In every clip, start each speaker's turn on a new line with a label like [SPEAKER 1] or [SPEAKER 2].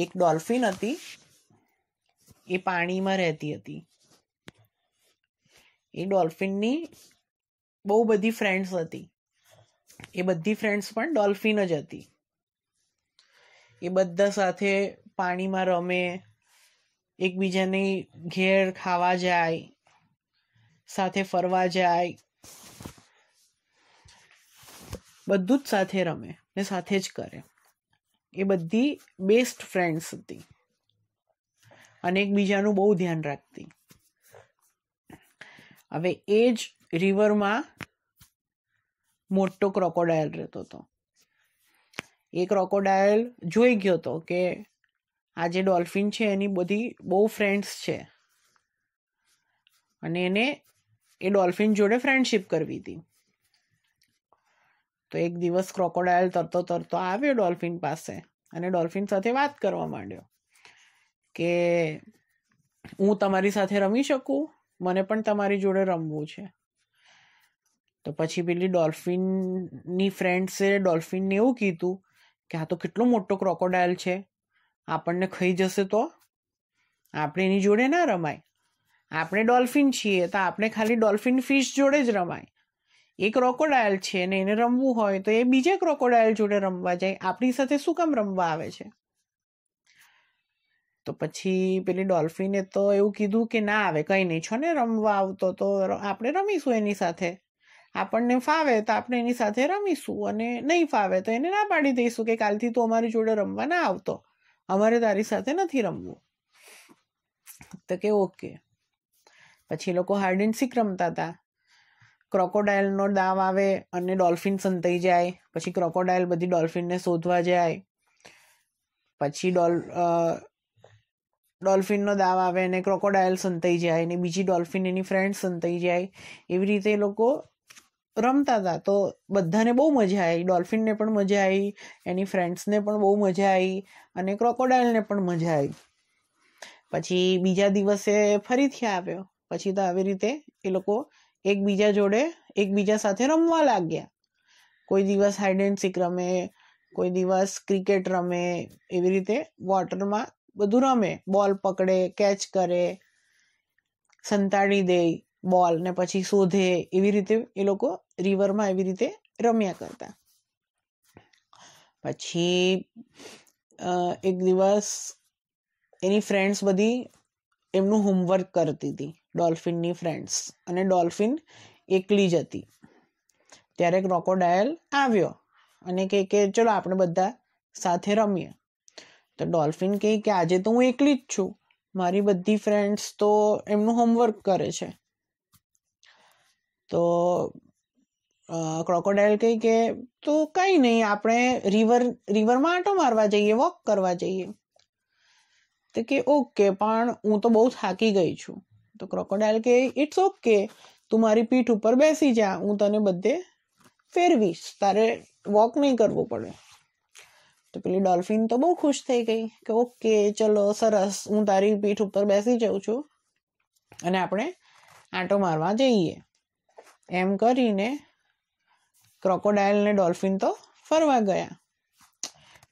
[SPEAKER 1] એક ડોલ્ફિન હતી એ પાણીમાં રહેતી હતી એ ડોલ્ફિનની બહુ બધી ફ્રેન્ડ્સ હતી એ બધી ફ્રેન્ડ્સ પણ ડોલ્ફિન જ હતી એ બધા સાથે પાણીમાં રમે એકબીજાની ઘેર ખાવા જાય સાથે ફરવા જાય બધું જ સાથે રમે ને સાથે જ કરે એ બધી બેસ્ટ ફ્રેન્ડ્સ હતી અને એકબીજાનું બહુ ધ્યાન રાખતી હવે એ જ રિવરમાં મોટો ક્રોકોડાયલ રહેતો હતો એ ક્રોકોડાયલ જોઈ ગયો હતો કે આ જે ડોલ્ફિન છે એની બધી બહુ ફ્રેન્ડ્સ છે અને એને એ ડોલ્ફિન જોડે ફ્રેન્ડશીપ કરવી હતી તો એક દિવસ ક્રોકોડાયલ તરતો તરતો આવ્યો ડોલ્ફિન પાસે અને ડોલ્ફિન સાથે વાત કરવા માંડ્યો કે હું તમારી સાથે રમી શકું મને પણ તમારી જોડે રમવું છે તો પછી પેલી ડોલ્ફિનની ફ્રેન્ડ્સે ડોલ્ફિનને એવું કીધું કે આ તો કેટલો મોટો ક્રોકોડાયલ છે આપણને ખાઈ જશે તો આપણે એની જોડે ના રમાય આપણે ડોલ્ફિન છીએ તો આપણે ખાલી ડોલ્ફિન ફિશ જોડે જ રમાય એ ક્રોકોડાયલ છે ને એને રમવું હોય તો એ બીજા ક્રોકોડાયલ જોડે રમવા જાય આપણી સાથે શું કામ રમવા આવે છે તો પછી પેલી ડોલ્ફીને તો એવું કીધું કે ના આવે કંઈ નહીં છો ને રમવા આવતો તો આપણે રમીશું એની સાથે આપણને ફાવે તો આપણે એની સાથે રમીશું અને નહીં ફાવે તો એને ના પાડી દઈશું કે કાલથી તો અમારી જોડે રમવા ના આવતો અમારે તારી સાથે નથી રમવું તો કે ઓકે પછી લોકો હાર્ડ એન્ડ સીક રમતા હતા ક્રોકોડાઇલનો દાવ આવે અને ડોલ્ફિન સંતાઈ જાય પછી ક્રોકોડાઇલ બધી ડોલ્ફિનને શોધવા જાય પછી ડોલ ડોલ્ફિનનો દાવ આવે અને ક્રોકોડાઇલ સંતાઈ જાય અને બીજી ડોલ્ફિન એની ફ્રેન્ડ સંતાઈ જાય એવી રીતે એ લોકો રમતા હતા તો બધાને બહુ મજા આવી ડોલ્ફિનને પણ મજા આવી એની ફ્રેન્ડ્સને પણ બહુ મજા આવી અને ક્રોકોડાઇલને પણ મજા આવી પછી બીજા દિવસે ફરીથી આવ્યો પછી તો આવી રીતે એ લોકો એકબીજા જોડે એકબીજા સાથે રમવા લાગ્યા કોઈ દિવસ હાઇડ એન્ડ સીક રમે કોઈ દિવસ ક્રિકેટ રમે એવી રીતે વોટરમાં બધું રમે બોલ પકડે કેચ કરે સંતાડી દે બોલ ને પછી શોધે એવી રીતે એ લોકો રિવરમાં એવી રીતે રમ્યા કરતા પછી એક દિવસ એની ફ્રેન્ડ્સ બધી એમનું હોમવર્ક કરતી હતી ડોલ્ફિનની ફ્રેન્ડ્સ અને ડોલ્ફિન એકલી જ હતી ત્યારે ક્રોકોડાયલ આવ્યો અને કહે કે ચલો આપણે બધા સાથે રમીએ તો ડોલ્ફિન કહે કે આજે તો હું એકલી જ છું મારી બધી ફ્રેન્ડ્સ તો એમનું હોમવર્ક કરે છે તો ક્રોકોડાયલ કહે કે તો કંઈ નહીં આપણે રિવર રિવરમાં આંટો મારવા જઈએ વોક કરવા જઈએ તો કે ઓકે પણ હું તો બહુ થાકી ગઈ છું તો ક્રોકોડાઇલ કે ઇટ્સ ઓકે તું મારી પીઠ ઉપર બેસી જા હું તને બધે ફેરવીશ તારે વોક નહીં કરવો પડે તો પેલી ડોલ્ફિન તો બહુ ખુશ થઈ ગઈ કે ઓકે ચલો સરસ હું તારી પીઠ ઉપર બેસી જાઉં છું અને આપણે આંટો મારવા જઈએ એમ કરીને ક્રોકોડાઇલ ને ડોલ્ફિન તો ફરવા ગયા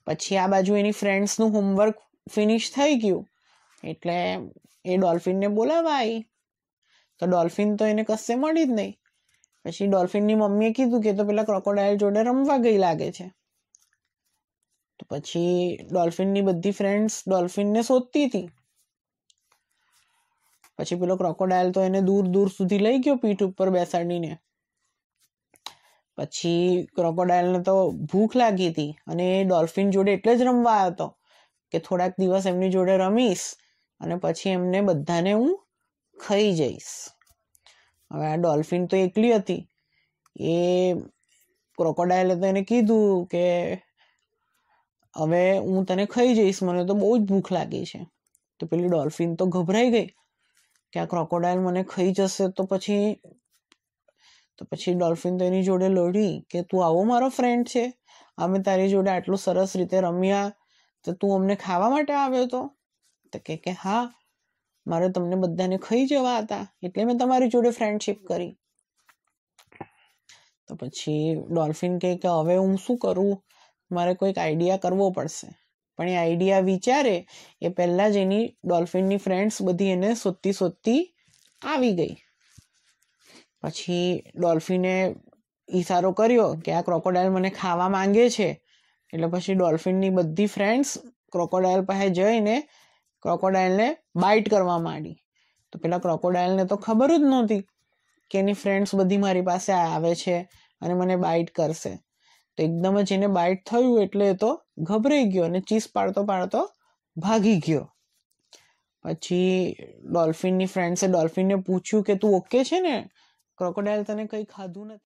[SPEAKER 1] પછી આ બાજુ એની ફ્રેન્ડ્સનું હોમવર્ક ફિનિશ થઈ ગયું એટલે એ ડોલ્ફિનને બોલાવવા આવી તો ડોલ્ફિન તો એને કશે મળી જ નહીં પછી ડોલ્ફિનની મમ્મીએ કીધું કે તો પેલા ક્રોકોડાયલ જોડે રમવા ગઈ લાગે છે તો પછી ડોલ્ફિનની બધી ફ્રેન્ડ્સ ડોલ્ફિનને શોધતી હતી પછી પેલો ક્રોકોડાયલ તો એને દૂર દૂર સુધી લઈ ગયો પીઠ ઉપર બેસાડીને પછી ક્રોકોડાયલને તો ભૂખ લાગી હતી અને એ ડોલ્ફિન જોડે એટલે જ રમવા આવ્યો હતો કે થોડાક દિવસ એમની જોડે રમીશ અને પછી એમને બધાને હું ખાઈ જઈશ હવે આ ડોલ્ફિન તો એકલી હતી એ ક્રોકોડાયલે તો એને કીધું કે હવે હું તને ખાઈ જઈશ મને તો બહુ જ ભૂખ લાગી છે તો પેલી ડોલ્ફિન તો ગભરાઈ ગઈ કે આ ક્રોકોડાઇલ મને ખાઈ જશે તો પછી તો પછી ડોલ્ફિન તો એની જોડે લડી કે તું આવો મારો ફ્રેન્ડ છે અમે તારી જોડે આટલું સરસ રીતે રમ્યા તો તું અમને ખાવા માટે આવ્યો હતો તો કે કે હા મારે તમને બધાને ખાઈ જવા હતા એટલે મેં તમારી જોડે ફ્રેન્ડશીપ કરી તો પછી ડોલ્ફિન કહે કે હવે હું શું કરું મારે કોઈક આઈડિયા કરવો પડશે પણ એ આઈડિયા વિચારે એ પહેલાં જ એની ડોલ્ફિનની ફ્રેન્ડ્સ બધી એને શોધતી સોતી આવી ગઈ પછી ડોલ્ફિને ઇશારો કર્યો કે આ ક્રોકોડાઇલ મને ખાવા માંગે છે એટલે પછી ડોલ્ફિનની બધી ફ્રેન્ડ્સ ક્રોકોડાઇલ પાસે જઈને ક્રોકોડાયલને બાઇટ કરવા માંડી તો પેલા ક્રોકોડાયલને તો ખબર જ નહોતી કે એની ફ્રેન્ડ્સ બધી મારી પાસે આવે છે અને મને બાઇટ કરશે તો એકદમ જ એને બાઇટ થયું એટલે એ તો ગભરાઈ ગયો અને ચીસ પાડતો પાડતો ભાગી ગયો પછી ડોલ્ફિનની ફ્રેન્ડ્સે ડોલ્ફિનને પૂછ્યું કે તું ઓકે છે ને ક્રોકોડાઇલ તને કંઈ ખાધું નથી